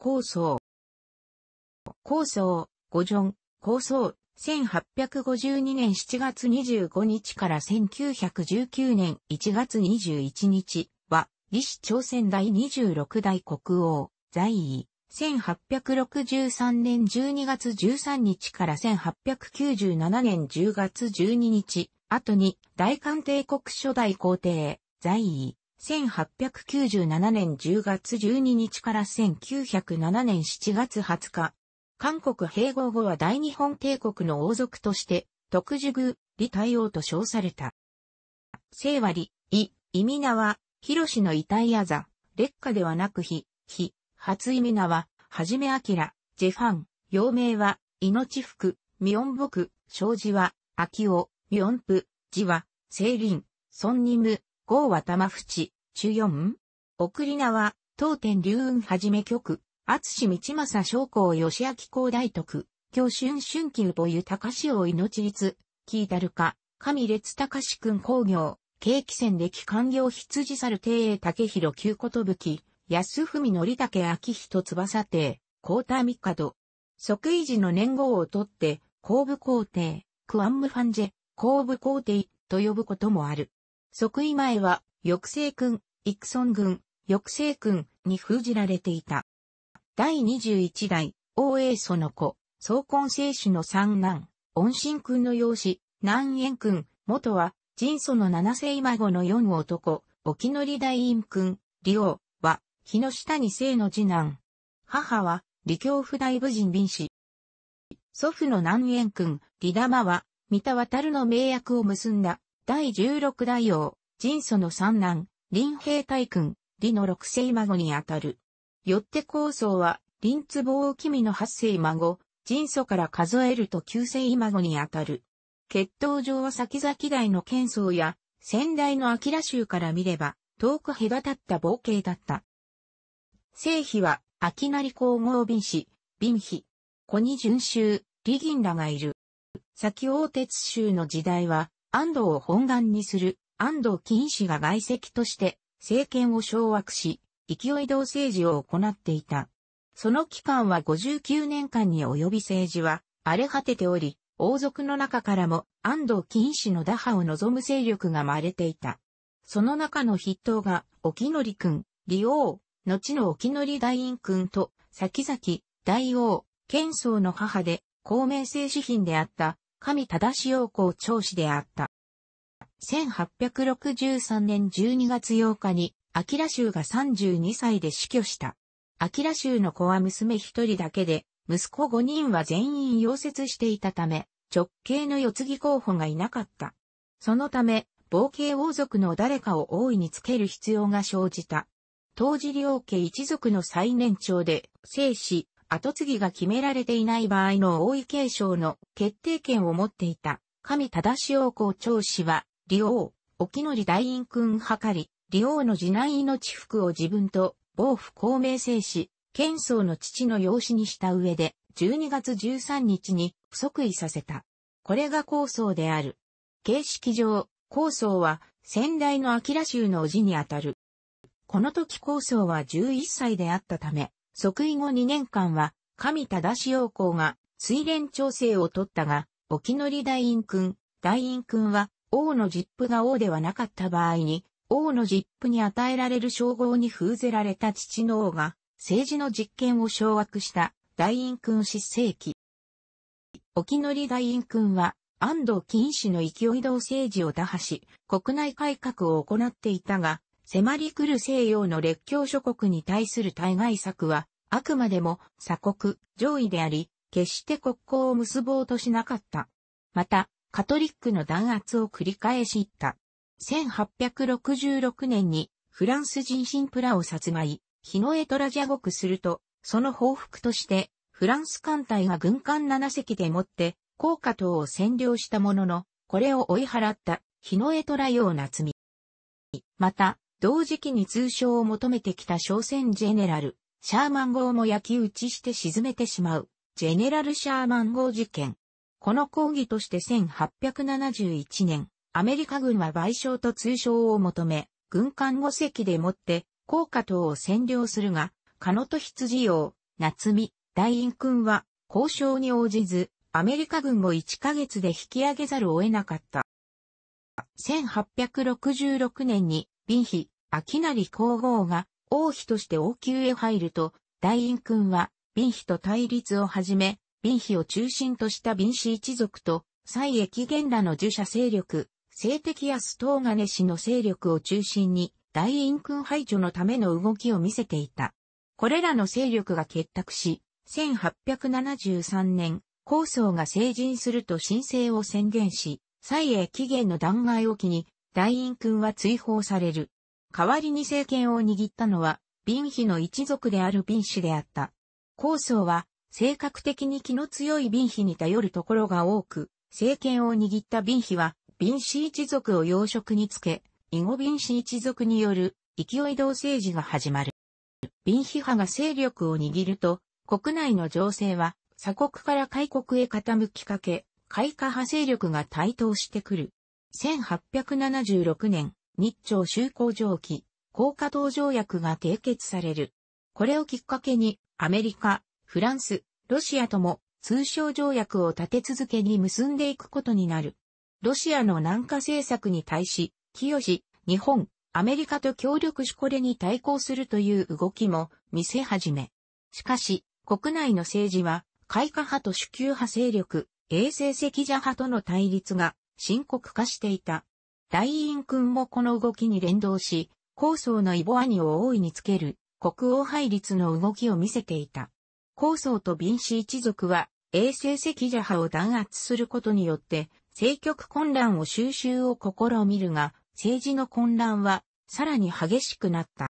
構想。構想、五ジョン、高層、1852年7月25日から1919年1月21日は、李氏朝鮮第26代国王、在位。1863年12月13日から1897年10月12日、後に大韓帝国初代皇帝、在位。1897年10月12日から1907年7月20日。韓国併合後は大日本帝国の王族として、特殊宮、李太王と称された。聖割、い、意味名は、広氏の遺体あざ、劣化ではなく非、非、初意味名は、はじめ明、ジェファン、陽名は、命福、ミョンボク、障は、秋尾、ミョンプ、字は、聖林、孫任ニ郷は玉淵、中四送り名は、当店龍雲はじめ局、厚志道正将校吉明公大徳、教春春季母湯高志を命立、聞いたるか、神列高志君工業、景気戦歴官業羊猿帝英竹広旧ことぶき、安文則武明人翼帝、皇太三角。即位時の年号をとって、後部皇帝、クアンムファンジェ、後部皇帝と呼ぶこともある。即位前は、抑制軍、育村軍、抑制軍に封じられていた。第21代、王英祖の子、総根聖主の三男、恩信君の養子、南円君、元は、人祖の七世孫の四男、沖則大院君、李王は、日の下に生の次男。母は、李教府大武人敏氏。祖父の南円君、李玉は、三田渡るの名役を結んだ、第十六代王、人祖の三男、林平太君、李の六世孫にあたる。よって高僧は、林坪王君の八世孫、人祖から数えると九世孫にあたる。血統上は先々代の剣層や、先代の明州から見れば、遠く隔たった冒険だった。聖妃は、秋成皇后便士、敏妃、小二順州、李銀らがいる。先王鉄州の時代は、安藤を本願にする安藤金氏が外籍として政権を掌握し、勢い同政治を行っていた。その期間は59年間に及び政治は荒れ果てており、王族の中からも安藤金氏の打破を望む勢力が生まれていた。その中の筆頭が、沖則君、李王、後の沖則大院君と、先々、大王、剣宗の母で、公明正子品であった、上正陽を長子であった。1863年12月8日に、明州が32歳で死去した。明州の子は娘一人だけで、息子5人は全員溶接していたため、直系の四継ぎ候補がいなかった。そのため、冒険王族の誰かを大いにつける必要が生じた。当時両家一族の最年長で、生死、後継ぎが決められていない場合の王位継承の決定権を持っていた、神正王校長氏は、李王、沖り大院君計り、李王の次男命福を自分と、暴府公明正し、剣宗の父の養子にした上で、12月13日に不即位させた。これが構想である。形式上、構想は、先代の明州の叔父にあたる。この時高僧は11歳であったため、即位後2年間は、神正陽公が水連調整を取ったが、おの乗り大院君、大院君は、王の実父が王ではなかった場合に、王の実父に与えられる称号に封ぜられた父の王が、政治の実権を掌握した大院君失世紀。沖り大院君は、安藤金氏の勢い同政治を打破し、国内改革を行っていたが、迫り来る西洋の列強諸国に対する対外策は、あくまでも鎖国、上位であり、決して国交を結ぼうとしなかった。また、カトリックの弾圧を繰り返し行った。1866年にフランス人シンプラを殺害、ヒノエトラジャ獄すると、その報復として、フランス艦隊が軍艦7隻でもって、高架島を占領したものの、これを追い払った、ヒノエトラような罪。また、同時期に通称を求めてきた商船ジェネラル、シャーマン号も焼き打ちして沈めてしまう、ジェネラル・シャーマン号事件。この抗議として1871年、アメリカ軍は賠償と通称を求め、軍艦5隻でもって、高架等を占領するが、カノト羊王、夏美、大院君は、交渉に応じず、アメリカ軍を1ヶ月で引き上げざるを得なかった。1866年に林妃、秋成皇后が王妃として王宮へ入ると、大院君は林妃と対立をはじめ、林妃を中心とした林氏一族と、蔡益元らの儒者勢力、性的安東金氏の勢力を中心に、大院君排除のための動きを見せていた。これらの勢力が結託し、1873年、高僧が成人すると申請を宣言し、蔡英期限の弾劾を機に、大院君は追放される。代わりに政権を握ったのは、貧妃の一族である貧氏であった。高僧は、性格的に気の強い貧妃に頼るところが多く、政権を握った貧妃は、貧氏一族を養殖につけ、囲碁貧氏一族による勢い同政治が始まる。貧妃派が勢力を握ると、国内の情勢は鎖国から開国へ傾きかけ、開化派勢力が台頭してくる。1876年、日朝修好条記、高架島条約が締結される。これをきっかけに、アメリカ、フランス、ロシアとも通商条約を立て続けに結んでいくことになる。ロシアの南下政策に対し、清日本、アメリカと協力しこれに対抗するという動きも見せ始め。しかし、国内の政治は、開化派と主級派勢力、衛生赤者派との対立が深刻化していた。大院君もこの動きに連動し、高層のイボアニを大いにつける国王配立の動きを見せていた。高層とビンシ一族は、衛星赤ジャ派を弾圧することによって、政局混乱を収集を試みるが、政治の混乱は、さらに激しくなった。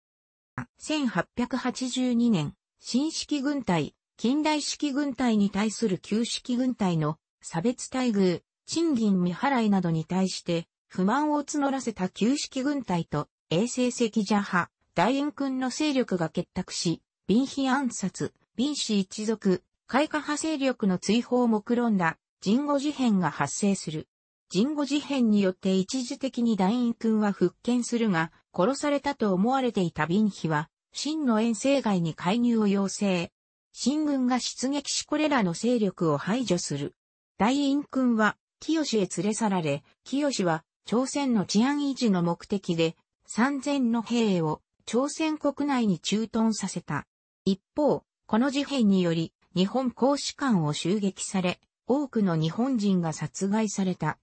1882年、新式軍隊、近代式軍隊に対する旧式軍隊の差別待遇、賃金未払いなどに対して不満を募らせた旧式軍隊と衛生赤邪派、大円君の勢力が結託し、貧費暗殺、貧士一族、開花派勢力の追放を目論んだ、人語事変が発生する。人語事変によって一時的に大院君は復権するが、殺されたと思われていた貧費は、真の遠征外に介入を要請。新軍が出撃しこれらの勢力を排除する。大院君は清へ連れ去られ、清は朝鮮の治安維持の目的で3000の兵を朝鮮国内に駐屯させた。一方、この事変により日本公使館を襲撃され、多くの日本人が殺害された。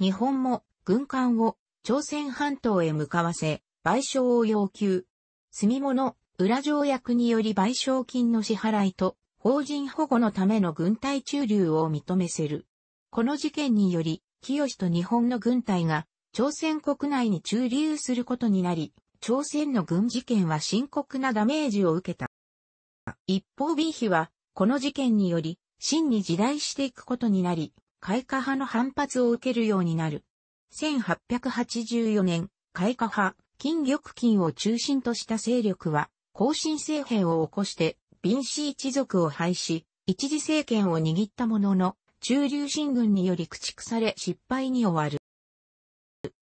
日本も軍艦を朝鮮半島へ向かわせ、賠償を要求。住物、裏条約により賠償金の支払いと、法人保護のための軍隊駐留を認めせる。この事件により、清と日本の軍隊が朝鮮国内に駐留することになり、朝鮮の軍事権は深刻なダメージを受けた。一方 B 妃は、この事件により、真に時代していくことになり、開花派の反発を受けるようになる。1884年、開花派、金玉金を中心とした勢力は、後進政変を起こして、B 氏一族を廃し、一時政権を握ったものの、中流進軍により駆逐され失敗に終わる。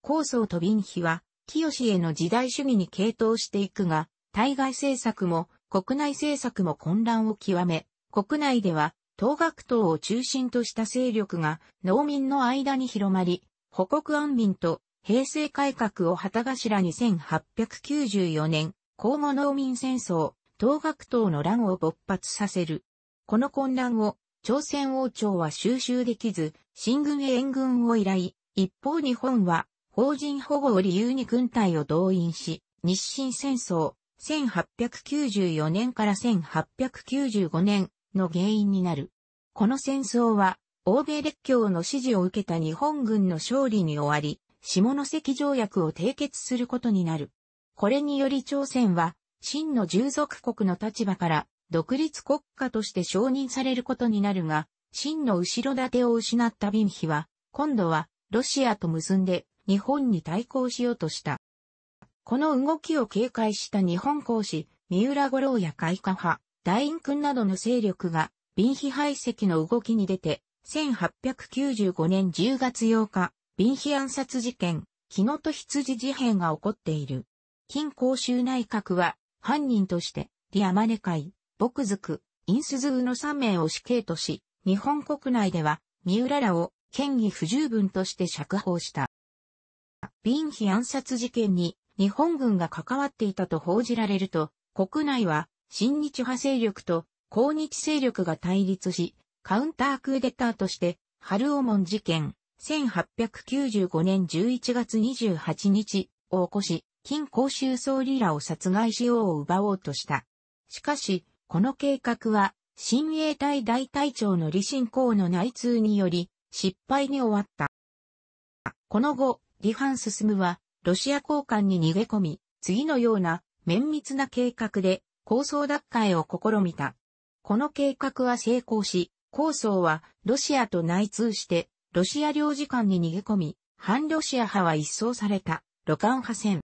高層と敏妃は、清への時代主義に傾倒していくが、対外政策も国内政策も混乱を極め、国内では東学党を中心とした勢力が農民の間に広まり、保国安民と平成改革を旗頭に1894年、公互農民戦争、東学党の乱を勃発させる。この混乱を朝鮮王朝は収集できず、新軍へ援軍を依頼。一方日本は、法人保護を理由に軍隊を動員し、日清戦争、1894年から1895年の原因になる。この戦争は、欧米列強の支持を受けた日本軍の勝利に終わり、下関条約を締結することになる。これにより朝鮮は、真の従属国の立場から独立国家として承認されることになるが、真の後ろ盾を失ったビンヒは、今度はロシアと結んで日本に対抗しようとした。この動きを警戒した日本公使、三浦五郎や開化派、大院君などの勢力が、ビンヒ排斥の動きに出て、1895年10月8日、ビンヒ暗殺事件、木野と羊事変が起こっている。金公衆内閣は、犯人として、リアマネ会、ズク、インスズーの3名を死刑とし、日本国内では、三浦らを、嫌疑不十分として釈放した。ンヒ暗殺事件に日本軍が関わっていたと報じられると、国内は新日派勢力と抗日勢力が対立し、カウンタークーデターとして、春尾門事件、1895年11月28日を起こし、金公衆総理らを殺害しようを奪おうとした。しかし、この計画は、親衛隊大隊長の李信公の内通により、失敗に終わった。この後、李藩進は、ロシア交換に逃げ込み、次のような綿密な計画で、構想奪回を試みた。この計画は成功し、構想はロシアと内通して、ロシア領事館に逃げ込み、反ロシア派は一掃された、ロカン派戦。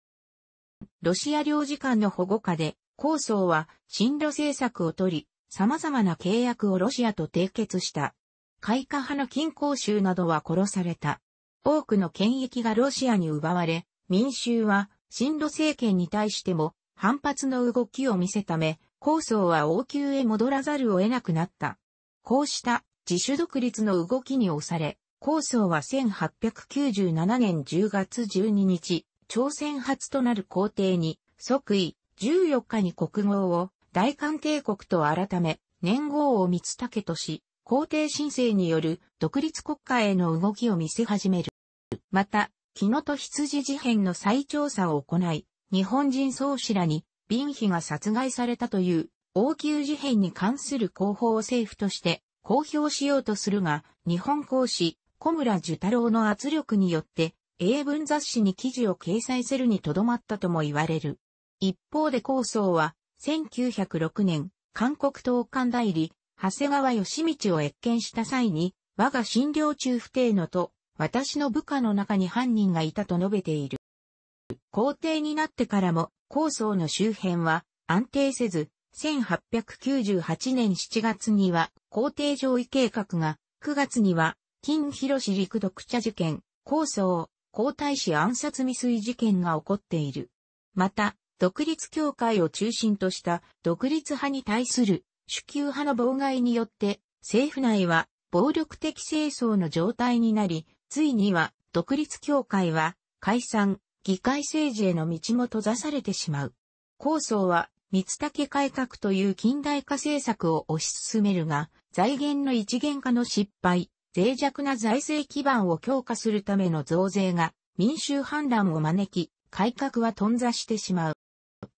ロシア領事館の保護下で、構想は進路政策を取り、様々な契約をロシアと締結した。開花派の金鉱州などは殺された。多くの権益がロシアに奪われ、民衆は進路政権に対しても反発の動きを見せため、構想は王宮へ戻らざるを得なくなった。こうした自主独立の動きに押され、構想は1897年10月12日、朝鮮初となる皇帝に即位、14日に国号を大韓帝国と改め、年号を三つ竹とし、皇帝申請による独立国家への動きを見せ始める。また、木野と羊事変の再調査を行い、日本人創始らに、便ンが殺害されたという、王宮事変に関する広報を政府として公表しようとするが、日本公使、小村寿太郎の圧力によって、英文雑誌に記事を掲載するにとどまったとも言われる。一方で構想は、1906年、韓国東韓代理、長谷川義道を越見した際に、我が診療中不定のと、私の部下の中に犯人がいたと述べている。皇帝になってからも、構想の周辺は安定せず、1898年7月には皇帝上位計画が、9月には、金広市陸独者事件、構想、皇太子暗殺未遂事件が起こっている。また、独立協会を中心とした独立派に対する主級派の妨害によって政府内は暴力的清掃の状態になり、ついには独立協会は解散、議会政治への道も閉ざされてしまう。構想は、三竹改革という近代化政策を推し進めるが、財源の一元化の失敗、脆弱な財政基盤を強化するための増税が民衆反乱を招き、改革は頓挫してしまう。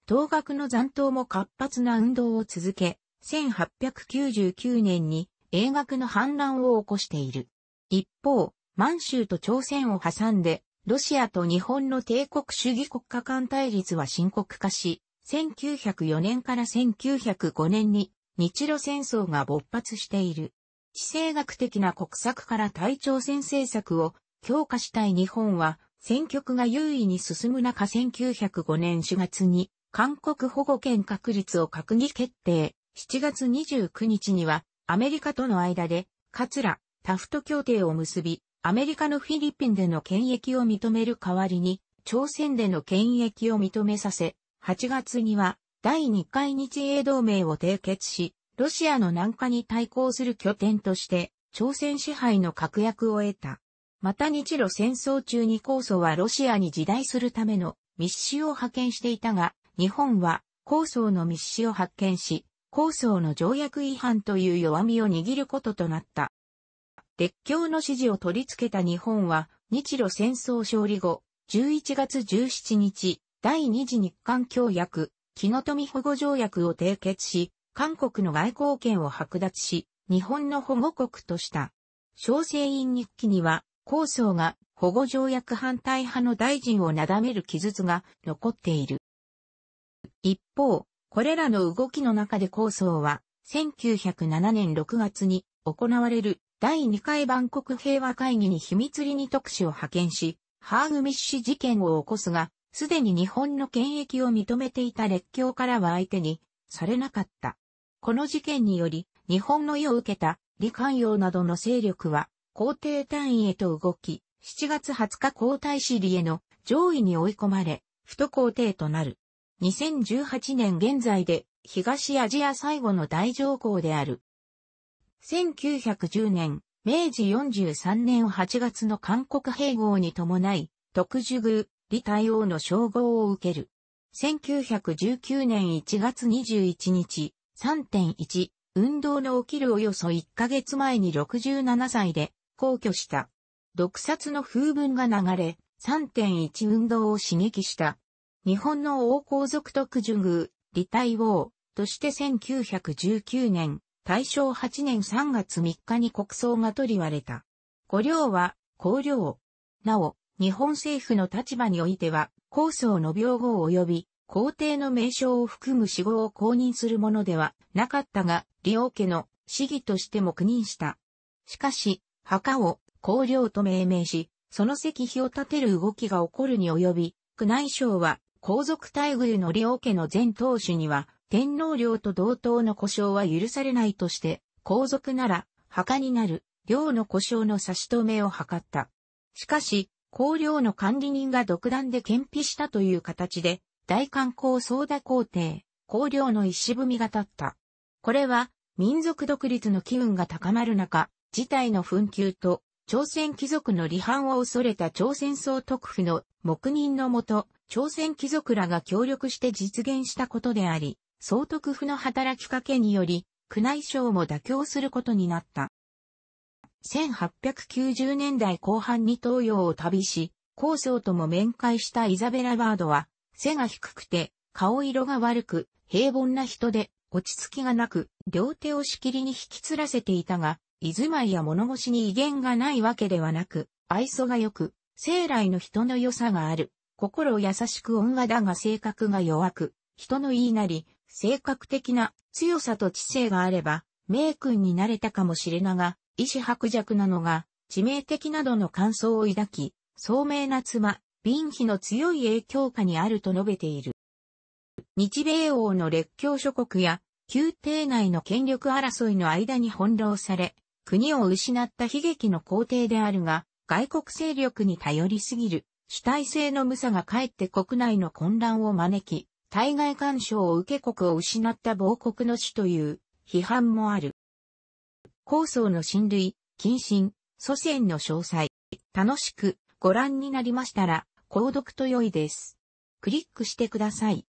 東学の残党も活発な運動を続け、1899年に英学の反乱を起こしている。一方、満州と朝鮮を挟んで、ロシアと日本の帝国主義国家間対立は深刻化し、1904年から1905年に日露戦争が勃発している。地政学的な国策から対朝鮮政策を強化したい日本は、戦局が優位に進む中1905年4月に韓国保護権確立を閣議決定。7月29日には、アメリカとの間で、カツラ、タフト協定を結び、アメリカのフィリピンでの権益を認める代わりに、朝鮮での権益を認めさせ、8月には、第2回日英同盟を締結し、ロシアの南下に対抗する拠点として、朝鮮支配の確約を得た。また日露戦争中に構想はロシアに時代するための密使を派遣していたが、日本は、構想の密使を発見し、構想の条約違反という弱みを握ることとなった。列強の指示を取り付けた日本は、日露戦争勝利後、11月17日、第二次日韓協約、木の富保護条約を締結し、韓国の外交権を剥奪し、日本の保護国とした。小生院日記には、構想が保護条約反対派の大臣をなだめる記述が残っている。一方、これらの動きの中で構想は、1907年6月に行われる第2回万国平和会議に秘密裏に特使を派遣し、ハーグミッシュ事件を起こすが、すでに日本の権益を認めていた列強からは相手にされなかった。この事件により、日本の意を受けた李寛陽などの勢力は、皇帝単位へと動き、7月20日皇太子李への上位に追い込まれ、不都皇帝となる。2018年現在で東アジア最後の大上皇である。1910年、明治43年8月の韓国併合に伴い、特殊宮、李大王の称号を受ける。1919年1月21日、3.1、運動の起きるおよそ1ヶ月前に67歳で、皇居した。毒殺の風文が流れ、3.1運動を刺激した。日本の王皇族特殊宮、李対王として1919年、大正8年3月3日に国葬が取り割れた。五領は、公領。なお、日本政府の立場においては、皇僧の病号及び、皇帝の名称を含む死後を公認するものではなかったが、李王家の市議としても黙認した。しかし、墓を公領と命名し、その石碑を建てる動きが起こるに及び、宮内省は皇族待遇の両家の全当主には、天皇領と同等の故障は許されないとして、皇族なら、墓になる、領の故障の差し止めを図った。しかし、皇領の管理人が独断で検費したという形で、大観光総田皇帝、皇領の石踏みが立った。これは、民族独立の機運が高まる中、事態の紛糾と、朝鮮貴族の離反を恐れた朝鮮総督府の黙認のもと、朝鮮貴族らが協力して実現したことであり、総督府の働きかけにより、宮内省も妥協することになった。1890年代後半に東洋を旅し、高層とも面会したイザベラ・バードは、背が低くて、顔色が悪く、平凡な人で、落ち着きがなく、両手をしきりに引きつらせていたが、居住まいや物腰に威厳がないわけではなく、愛想が良く、生来の人の良さがある。心優しく恩和だが性格が弱く、人の言いなり、性格的な強さと知性があれば、名君になれたかもしれなが、意志薄弱なのが、致命的などの感想を抱き、聡明な妻、貧妃の強い影響下にあると述べている。日米王の列強諸国や、宮廷内の権力争いの間に翻弄され、国を失った悲劇の皇帝であるが、外国勢力に頼りすぎる主体性の無さがかえって国内の混乱を招き、対外干渉を受け国を失った亡国の死という批判もある。構想の親類、近親、祖先の詳細、楽しくご覧になりましたら、購読と良いです。クリックしてください。